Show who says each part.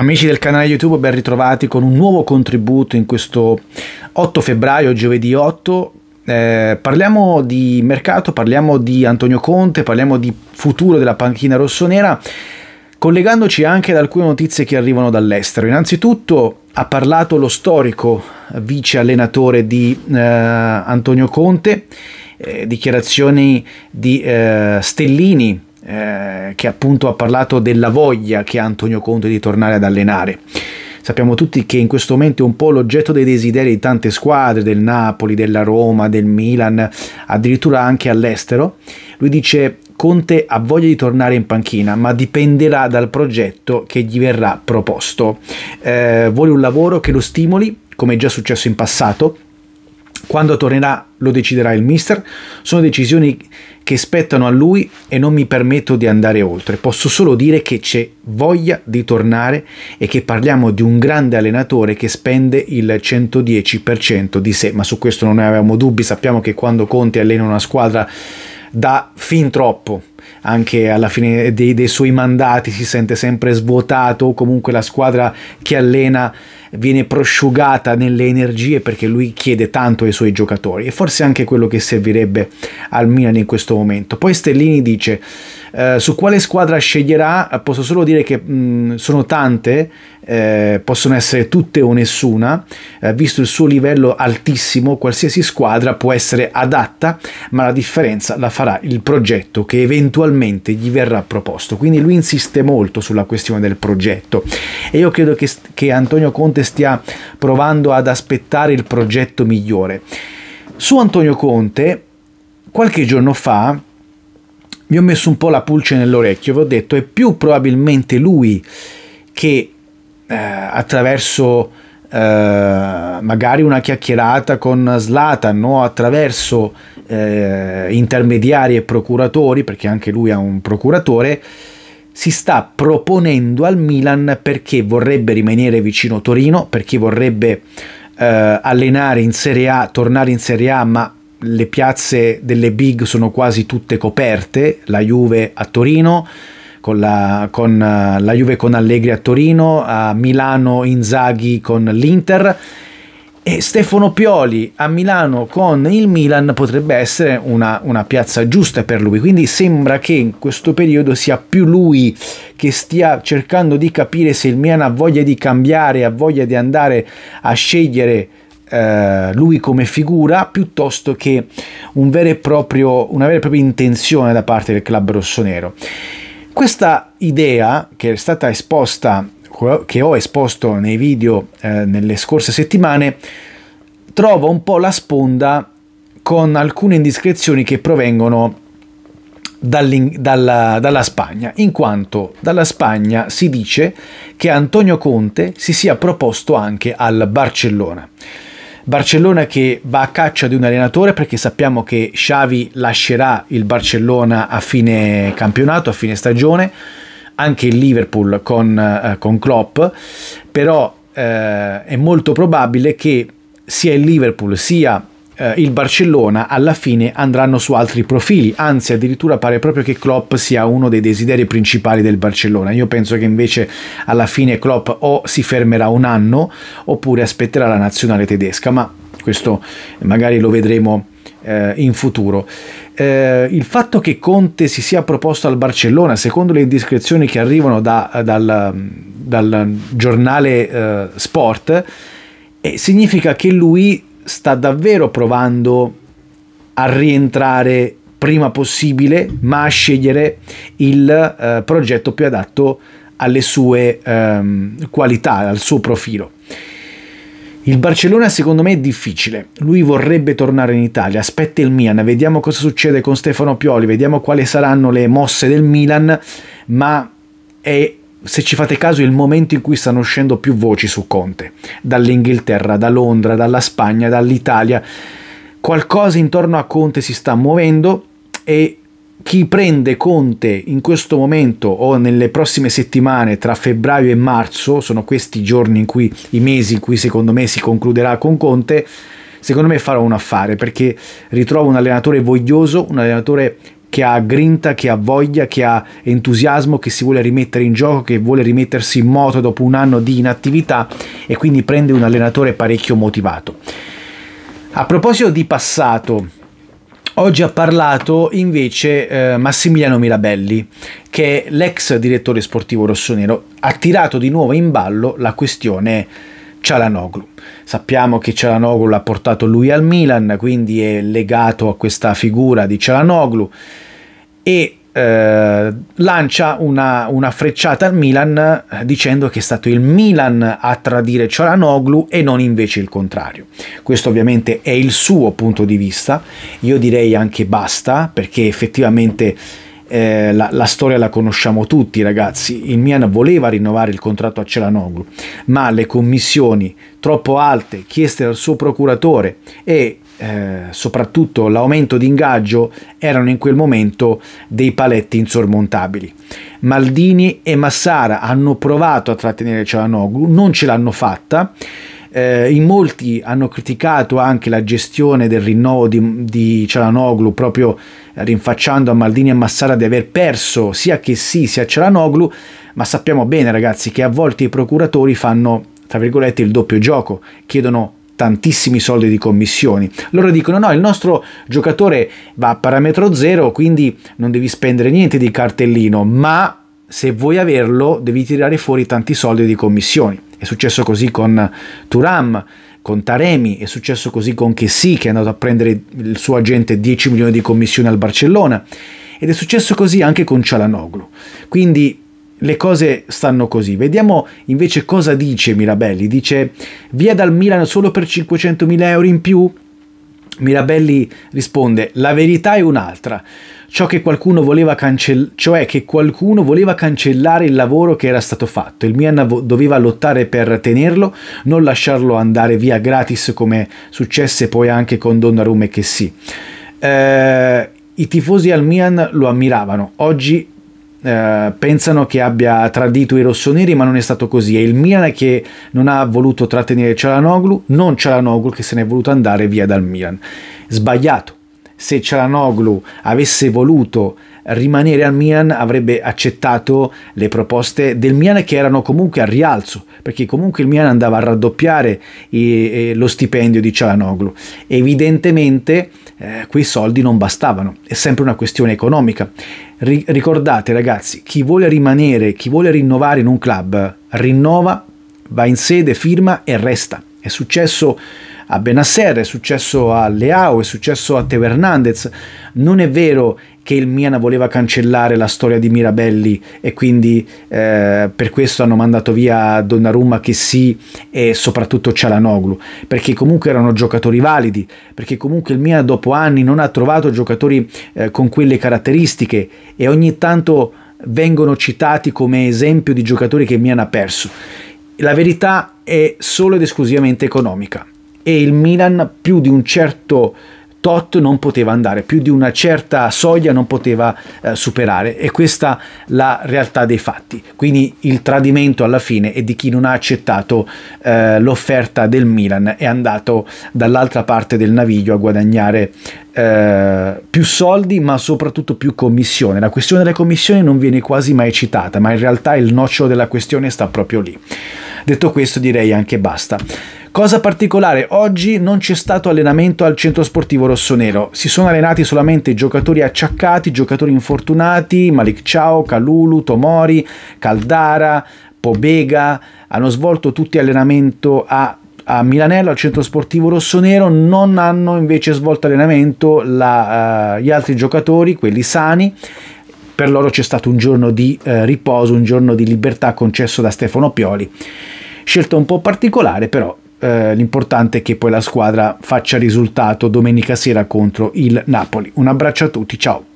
Speaker 1: Amici del canale YouTube, ben ritrovati con un nuovo contributo in questo 8 febbraio, giovedì 8. Eh, parliamo di mercato, parliamo di Antonio Conte, parliamo di futuro della panchina rossonera, collegandoci anche ad alcune notizie che arrivano dall'estero. Innanzitutto ha parlato lo storico vice allenatore di eh, Antonio Conte, eh, dichiarazioni di eh, Stellini, eh, che appunto ha parlato della voglia che ha Antonio Conte di tornare ad allenare. Sappiamo tutti che in questo momento è un po' l'oggetto dei desideri di tante squadre, del Napoli, della Roma, del Milan, addirittura anche all'estero. Lui dice Conte ha voglia di tornare in panchina, ma dipenderà dal progetto che gli verrà proposto. Eh, vuole un lavoro che lo stimoli, come è già successo in passato, quando tornerà lo deciderà il mister, sono decisioni che spettano a lui e non mi permetto di andare oltre. Posso solo dire che c'è voglia di tornare e che parliamo di un grande allenatore che spende il 110% di sé, ma su questo non ne avevamo dubbi, sappiamo che quando Conte allena una squadra da fin troppo anche alla fine dei, dei suoi mandati si sente sempre svuotato comunque la squadra che allena viene prosciugata nelle energie perché lui chiede tanto ai suoi giocatori e forse anche quello che servirebbe al Milan in questo momento. Poi Stellini dice eh, su quale squadra sceglierà, posso solo dire che mh, mm, sono tante, eh, possono essere tutte o nessuna, eh, visto il suo livello altissimo qualsiasi squadra può essere adatta, ma la differenza la farà il progetto che eventualmente gli verrà proposto. Quindi lui insiste molto sulla questione del progetto e io credo che, che Antonio Conte gente stia provando ad aspettare il progetto migliore. Su Antonio Conte, qualche giorno fa, mi ho messo un po' la pulce nell'orecchio, vi ho detto è più probabilmente lui che eh, attraverso eh, magari una chiacchierata con Slatan o no? attraverso eh, intermediari e procuratori, perché anche lui ha un procuratore, si sta proponendo al Milan perché vorrebbe rimanere vicino Torino, perché vorrebbe eh, allenare in Serie A, tornare in Serie A, ma le piazze delle big sono quasi tutte coperte, la Juve a Torino, con la, con eh, la Juve con Allegri a Torino, a Milano Inzaghi con l'Inter e Stefano Pioli a Milano con il Milan potrebbe essere una, una, piazza giusta per lui, quindi sembra che in questo periodo sia più lui che stia cercando di capire se il Milan ha voglia di cambiare, ha voglia di andare a scegliere eh, lui come figura piuttosto che un proprio, una vera e propria intenzione da parte del club rossonero. Questa idea che è stata esposta che ho esposto nei video eh, nelle scorse settimane trova un po' la sponda con alcune indiscrezioni che provengono dalla, dalla Spagna, in quanto dalla Spagna si dice che Antonio Conte si sia proposto anche al Barcellona. Barcellona che va a caccia di un allenatore perché sappiamo che Xavi lascerà il Barcellona a fine campionato, a fine stagione anche il Liverpool con, eh, con Klopp, però eh, è molto probabile che sia il Liverpool sia eh, il Barcellona alla fine andranno su altri profili, anzi addirittura pare proprio che Klopp sia uno dei desideri principali del Barcellona. Io penso che invece alla fine Klopp o si fermerà un anno oppure aspetterà la nazionale tedesca, ma questo magari lo vedremo eh, in futuro. Eh, il fatto che Conte si sia proposto al Barcellona, secondo le indiscrezioni che arrivano da, dal, dal, giornale eh, Sport, eh, significa che lui sta davvero provando a rientrare prima possibile, ma a scegliere il eh, progetto più adatto alle sue ehm, qualità, al suo profilo. Il Barcellona secondo me è difficile, lui vorrebbe tornare in Italia, aspetta il Milan, vediamo cosa succede con Stefano Pioli, vediamo quali saranno le mosse del Milan, ma è se ci fate caso, il momento in cui stanno uscendo più voci su Conte, dall'Inghilterra, da Londra, dalla Spagna, dall'Italia. Qualcosa intorno a Conte si sta muovendo e chi prende Conte in questo momento o nelle prossime settimane tra febbraio e marzo, sono questi i giorni in cui, i mesi in cui secondo me si concluderà con Conte, secondo me farò un affare perché ritrovo un allenatore voglioso, un allenatore che ha grinta, che ha voglia, che ha entusiasmo, che si vuole rimettere in gioco, che vuole rimettersi in moto dopo un anno di inattività e quindi prende un allenatore parecchio motivato. A proposito di passato, Oggi ha parlato invece eh, Massimiliano Mirabelli, che è l'ex direttore sportivo rossonero, ha tirato di nuovo in ballo la questione Cialanoglu. Sappiamo che Cialanoglu l'ha portato lui al Milan, quindi è legato a questa figura di Cialanoglu e eh, lancia una, una, frecciata al Milan eh, dicendo che è stato il Milan a tradire Cialanoglu e non invece il contrario. Questo ovviamente è il suo punto di vista, io direi anche basta perché effettivamente eh, la, la, storia la conosciamo tutti ragazzi, il Milan voleva rinnovare il contratto a Cialanoglu ma le commissioni troppo alte chieste dal suo procuratore e eh, soprattutto l'aumento di ingaggio erano in quel momento dei paletti insormontabili. Maldini e Massara hanno provato a trattenere Cialanoglu, non ce l'hanno fatta. Eh, in molti hanno criticato anche la gestione del rinnovo di, di Cialanoglu, proprio rinfacciando a Maldini e Massara di aver perso sia che sì sia Cialanoglu, ma sappiamo bene ragazzi che a volte i procuratori fanno tra virgolette il doppio gioco, chiedono tantissimi soldi di commissioni. Loro dicono no, il nostro giocatore va a parametro zero, quindi non devi spendere niente di cartellino, ma se vuoi averlo devi tirare fuori tanti soldi di commissioni. È successo così con Turam, con Taremi, è successo così con Chessy che è andato a prendere il suo agente 10 milioni di commissioni al Barcellona ed è successo così anche con Cialanoglu. Quindi le cose stanno così. Vediamo invece cosa dice Mirabelli. Dice via dal Milan solo per 500.000 euro in più? Mirabelli risponde la verità è un'altra. Ciò che qualcuno voleva cancellare, cioè che qualcuno voleva cancellare il lavoro che era stato fatto. Il Milan doveva lottare per tenerlo, non lasciarlo andare via gratis come successe poi anche con Donnarumma che sì. Eh, I tifosi al Milan lo ammiravano, oggi eh, pensano che abbia tradito i rossoneri, ma non è stato così. È il Milan che non ha voluto trattenere Cialanoglu, non Cialanoglu che se n'è voluto andare via dal Milan. Sbagliato. Se Cialanoglu avesse voluto rimanere al Milan avrebbe accettato le proposte del Milan che erano comunque a rialzo perché comunque il Milan andava a raddoppiare eh, lo stipendio di Cialanoglu evidentemente eh, quei soldi non bastavano, è sempre una questione economica. Ri- ricordate ragazzi, chi vuole rimanere, chi vuole rinnovare in un club, rinnova, va in sede, firma e resta. È successo a Benasser, è successo a Leao, è successo a Teo Hernandez. Non è vero che il Milan voleva cancellare la storia di Mirabelli e quindi eh, per questo hanno mandato via Donnarumma che sì e soprattutto Cialanoglu perché comunque erano giocatori validi perché comunque il Milan dopo anni non ha trovato giocatori eh, con quelle caratteristiche e ogni tanto vengono citati come esempio di giocatori che il Milan ha perso la verità è solo ed esclusivamente economica e il Milan più di un certo tot non poteva andare, più di una certa soglia non poteva eh, superare e questa è la realtà dei fatti. Quindi il tradimento alla fine è di chi non ha accettato eh, l'offerta del Milan, è andato dall'altra parte del naviglio a guadagnare eh, più soldi ma soprattutto più commissione. La questione delle commissioni non viene quasi mai citata, ma in realtà il nocciolo della questione sta proprio lì. Detto questo direi anche basta. Cosa particolare, oggi non c'è stato allenamento al centro sportivo rossonero, si sono allenati solamente giocatori acciaccati, giocatori infortunati, Malik Ciao, Calulu, Tomori, Caldara, Pobega, hanno svolto tutti allenamento a a Milanello al centro sportivo rossonero non hanno invece svolto allenamento la, uh, gli altri giocatori, quelli sani. Per loro c'è stato un giorno di uh, riposo, un giorno di libertà concesso da Stefano Pioli. Scelta un po' particolare, però eh, l'importante è che poi la squadra faccia risultato domenica sera contro il Napoli. Un abbraccio a tutti, ciao!